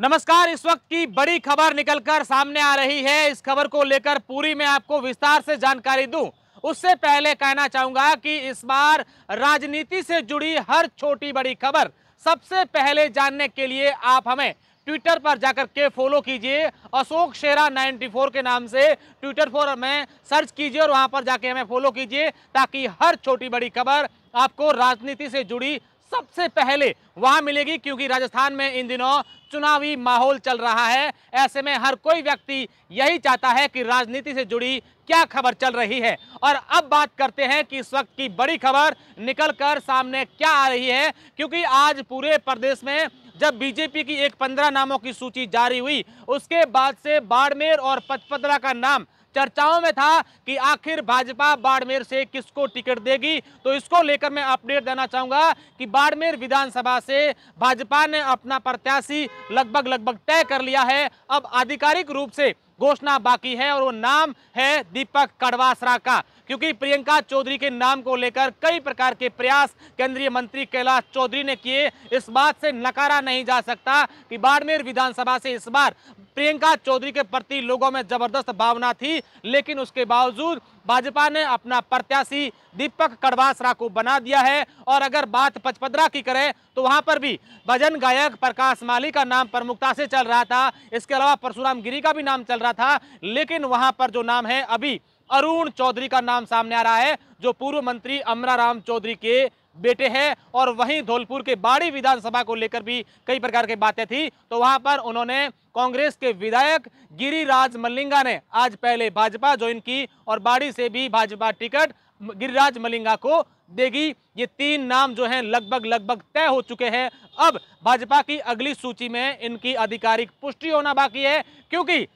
नमस्कार इस वक्त की बड़ी खबर निकलकर सामने आ रही है इस खबर को लेकर पूरी में आपको विस्तार से जानकारी दूं उससे पहले कहना चाहूंगा कि इस बार राजनीति से जुड़ी हर छोटी बड़ी खबर सबसे पहले जानने के लिए आप हमें ट्विटर पर जाकर के फॉलो कीजिए अशोक शेरा 94 के नाम से ट्विटर पर में सर्च कीजिए और वहां पर जाके हमें फॉलो कीजिए ताकि हर छोटी बड़ी खबर आपको राजनीति से जुड़ी सबसे पहले वहां मिलेगी क्योंकि राजस्थान में इन दिनों चुनावी माहौल चल रहा है ऐसे में हर कोई व्यक्ति यही चाहता है कि राजनीति से जुड़ी क्या खबर चल रही है और अब बात करते हैं कि इस वक्त की बड़ी खबर निकलकर सामने क्या आ रही है क्योंकि आज पूरे प्रदेश में जब बीजेपी की एक पंद्रह नामों की सूची जारी हुई उसके बाद से बाड़मेर और पचपदरा का नाम चर्चाओं में था कि आखिर भाजपा बाड़मेर से किसको टिकट देगी तो इसको लेकर मैं अपडेट देना चाहूंगा कि बाड़मेर विधानसभा से भाजपा ने अपना प्रत्याशी लगभग लगभग तय कर लिया है अब आधिकारिक रूप से घोषणा बाकी है और वो नाम है दीपक कड़वासरा का क्योंकि प्रियंका चौधरी के नाम को लेकर कई प्रकार के प्रयास केंद्रीय मंत्री कैलाश चौधरी ने किए इस बात से नकारा नहीं जा सकता कि बाड़मेर विधानसभा से इस बार प्रियंका चौधरी के प्रति लोगों में जबरदस्त भावना थी लेकिन उसके बावजूद भाजपा ने अपना प्रत्याशी दीपक कड़वासरा को बना दिया है और अगर बात पचपदरा की करें तो वहां पर भी भजन गायक प्रकाश माली का नाम प्रमुखता से चल रहा था इसके अलावा परशुराम गिरी का भी नाम चल रहा था लेकिन वहां पर जो नाम है अभी अरुण चौधरी का नाम सामने आ रहा है जो पूर्व मंत्री अमरा राम चौधरी के बेटे हैं और वहीं धौलपुर के बाड़ी विधानसभा को लेकर भी कई प्रकार की बातें थी तो वहां पर उन्होंने कांग्रेस के विधायक गिरिराज मलिंगा ने आज पहले भाजपा ज्वाइन की और बाड़ी से भी भाजपा टिकट गिरिराज मलिंगा को देगी ये तीन नाम जो हैं लगभग लगभग तय हो चुके हैं अब भाजपा की अगली सूची में इनकी आधिकारिक पुष्टि होना बाकी है क्योंकि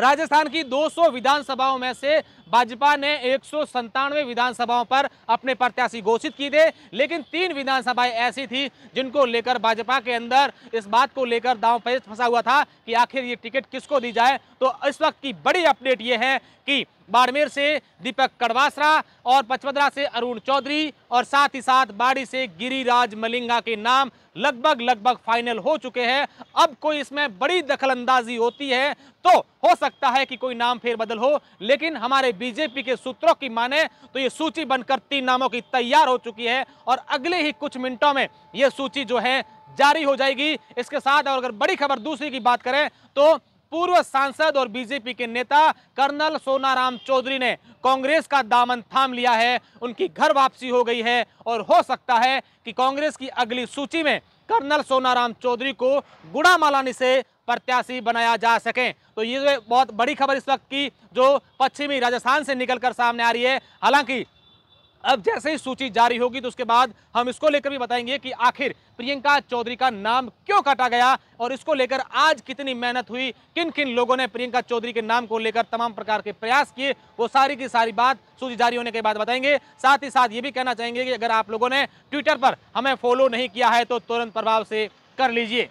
राजस्थान की 200 विधानसभाओं में से भाजपा ने एक विधानसभाओं पर अपने प्रत्याशी घोषित किए थे लेकिन तीन विधानसभाएं ऐसी थी जिनको लेकर भाजपा के अंदर इस बात को लेकर दाव फंसा हुआ था कि आखिर ये टिकट किसको दी जाए तो इस वक्त की बड़ी अपडेट ये है कि बाड़मेर से दीपक कड़वासरा और पचपदरा से अरुण चौधरी और साथ ही साथ बाड़ी से गिरिराज मलिंगा के नाम लगभग लगभग फाइनल हो चुके हैं अब कोई इसमें बड़ी दखलंदाजी होती है तो हो सकता है कि कोई नाम फेरबदल हो लेकिन हमारे बीजेपी के सूत्रों की माने तो ये सूची बनकर तीन नामों की तैयार हो चुकी है और अगले ही कुछ मिनटों में ये सूची जो है जारी हो जाएगी इसके साथ और अगर बड़ी खबर दूसरी की बात करें तो पूर्व सांसद और बीजेपी के नेता कर्नल सोनाराम चौधरी ने कांग्रेस का दामन थाम लिया है उनकी घर वापसी हो गई है और हो सकता है कि कांग्रेस की अगली सूची में कर्नल सोनाराम चौधरी को गुड़ा मालानी से प्रत्याशी बनाया जा सके तो ये बहुत बड़ी खबर इस वक्त की जो पश्चिमी राजस्थान से निकलकर सामने आ रही है हालांकि अब जैसे ही सूची जारी होगी तो उसके बाद हम इसको लेकर भी बताएंगे कि आखिर प्रियंका चौधरी का नाम क्यों काटा गया और इसको लेकर आज कितनी मेहनत हुई किन किन लोगों ने प्रियंका चौधरी के नाम को लेकर तमाम प्रकार के प्रयास किए वो सारी की सारी बात सूची जारी होने के बाद बताएंगे साथ ही साथ ये भी कहना चाहेंगे कि अगर आप लोगों ने ट्विटर पर हमें फॉलो नहीं किया है तो तुरंत प्रभाव से कर लीजिए